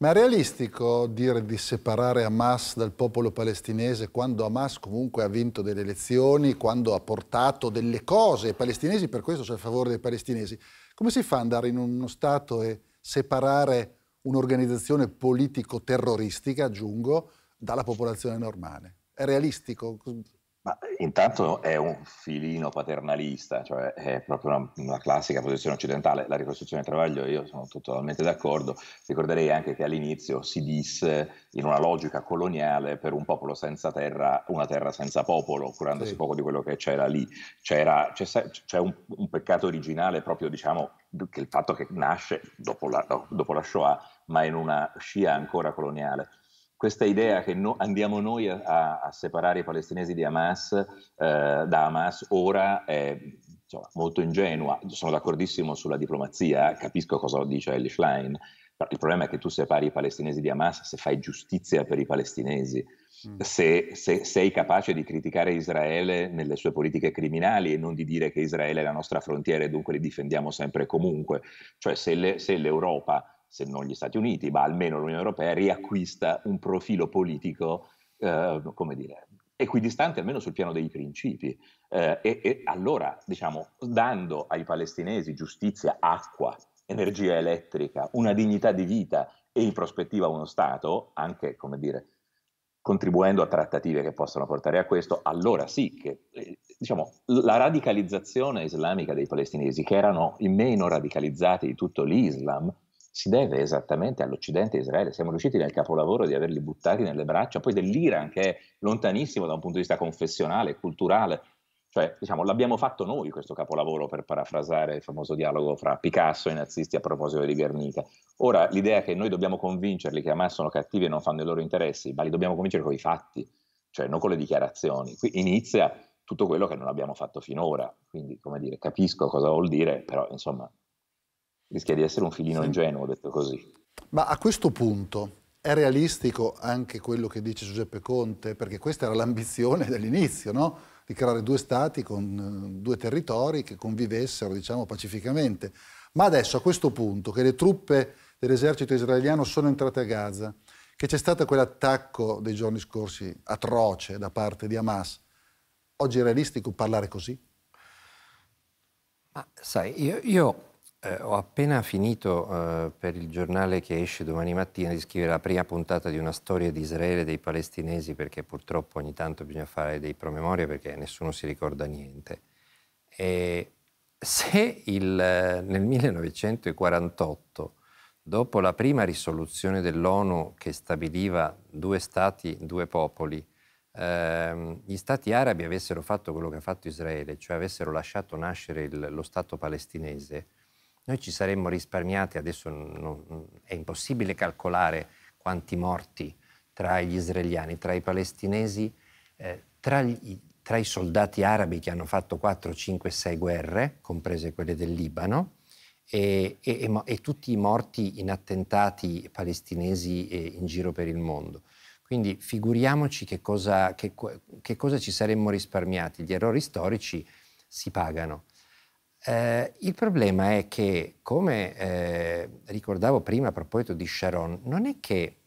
Ma è realistico dire di separare Hamas dal popolo palestinese quando Hamas comunque ha vinto delle elezioni, quando ha portato delle cose ai palestinesi, per questo c'è il favore dei palestinesi? Come si fa ad andare in uno Stato e separare un'organizzazione politico-terroristica, aggiungo, dalla popolazione normale? È realistico? Ma eh, intanto è un filino paternalista, cioè è proprio una, una, classica posizione occidentale. La ricostruzione del travaglio, io sono totalmente d'accordo. Ricorderei anche che all'inizio si disse in una logica coloniale per un popolo senza terra, una terra senza popolo, curandosi sì. poco di quello che c'era lì. C'era, c'è, c'è un, un, peccato originale proprio, diciamo, che il fatto che nasce dopo la, dopo la Shoah, ma in una scia ancora coloniale questa idea che no, andiamo noi a, a, separare i palestinesi di Hamas, eh, da Hamas ora è insomma, molto ingenua. Sono d'accordissimo sulla diplomazia, eh, capisco cosa dice Eli Schlein, però il problema è che tu separi i palestinesi di Hamas se fai giustizia per i palestinesi. Mm. Se, se, sei capace di criticare Israele nelle sue politiche criminali e non di dire che Israele è la nostra frontiera e dunque li difendiamo sempre e comunque, cioè se, le, se l'Europa se non gli Stati Uniti, ma almeno l'Unione Europea, riacquista un profilo politico, eh, come dire, equidistante almeno sul piano dei principi. Eh, e, e, allora, diciamo, dando ai palestinesi giustizia, acqua, energia elettrica, una dignità di vita e in prospettiva uno Stato, anche, come dire, contribuendo a trattative che possano portare a questo, allora sì che eh, diciamo, la radicalizzazione islamica dei palestinesi, che erano i meno radicalizzati di tutto l'Islam, si deve esattamente all'Occidente e Israele. Siamo riusciti nel capolavoro di averli buttati nelle braccia, poi dell'Iran che è lontanissimo da un punto di vista confessionale, culturale. Cioè, diciamo, l'abbiamo fatto noi questo capolavoro per parafrasare il famoso dialogo fra Picasso e i nazisti a proposito di Guernica. Ora, l'idea che noi dobbiamo convincerli che Hamas sono cattivi e non fanno i loro interessi, ma li dobbiamo convincere con i fatti, cioè non con le dichiarazioni. Qui inizia tutto quello che non abbiamo fatto finora. Quindi, come dire, capisco cosa vuol dire, però insomma, rischia di essere un filino sì. ingenuo, detto così. Ma a questo punto è realistico anche quello che dice Giuseppe Conte? Perché questa era l'ambizione dall'inizio, no? di creare due stati con eh, due territori che convivessero diciamo, pacificamente. Ma adesso, a questo punto, che le truppe dell'esercito israeliano sono entrate a Gaza, che c'è stato quell'attacco dei giorni scorsi atroce da parte di Hamas, oggi è realistico parlare così? Ma sai, io, io eh, ho appena finito eh, per il giornale che esce domani mattina di scrivere la prima puntata di una storia di Israele e dei palestinesi perché purtroppo ogni tanto bisogna fare dei promemoria perché nessuno si ricorda niente. E se il, eh, nel 1948, dopo la prima risoluzione dell'ONU che stabiliva due stati, due popoli, ehm, gli stati arabi avessero fatto quello che ha fatto Israele, cioè avessero lasciato nascere il, lo Stato palestinese, noi ci saremmo risparmiati, adesso non, è impossibile calcolare quanti morti tra gli israeliani, tra i palestinesi, eh, tra, gli, tra i soldati arabi che hanno fatto 4, 5, 6 guerre, comprese quelle del Libano, e, e, e, tutti i morti in attentati palestinesi eh, in giro per il mondo. Quindi figuriamoci che cosa, che, che cosa, ci saremmo risparmiati. Gli errori storici si pagano. Eh, il problema è che, come eh, ricordavo prima a proposito di Sharon, non è che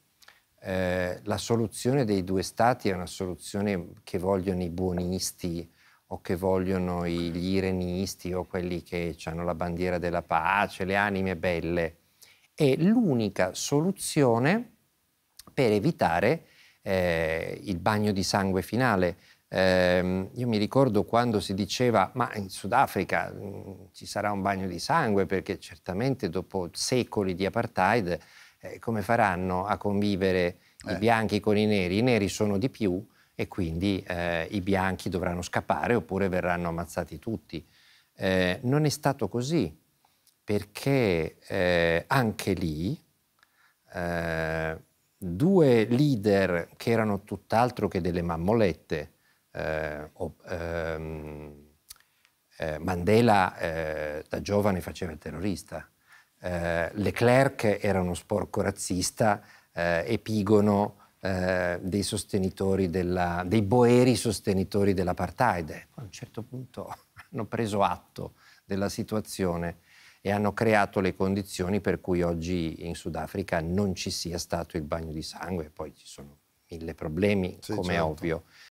eh, la soluzione dei due stati è una soluzione che vogliono i buonisti o che vogliono gli irenisti o quelli che hanno la bandiera della pace, le anime belle. È l'unica soluzione per evitare eh, il bagno di sangue finale. Eh, io mi ricordo quando si diceva, ma in Sudafrica mm, ci sarà un bagno di sangue, perché certamente dopo secoli di apartheid, eh, come faranno a convivere eh. i bianchi con i neri? I neri sono di più e quindi eh, i bianchi dovranno scappare oppure verranno ammazzati tutti. Eh, non è stato così, perché eh, anche lì due leader che erano tutt'altro che delle mammolette, eh, ehm, eh, Mandela eh, da giovane faceva il terrorista, Leclerc era uno sporco razzista, epigono dei sostenitori della, dei boeri sostenitori dell'apartheid. A un certo punto hanno preso atto della situazione e hanno creato le condizioni per cui oggi in Sudafrica non ci sia stato il bagno di sangue, poi ci sono mille problemi, sì, come certo. è ovvio,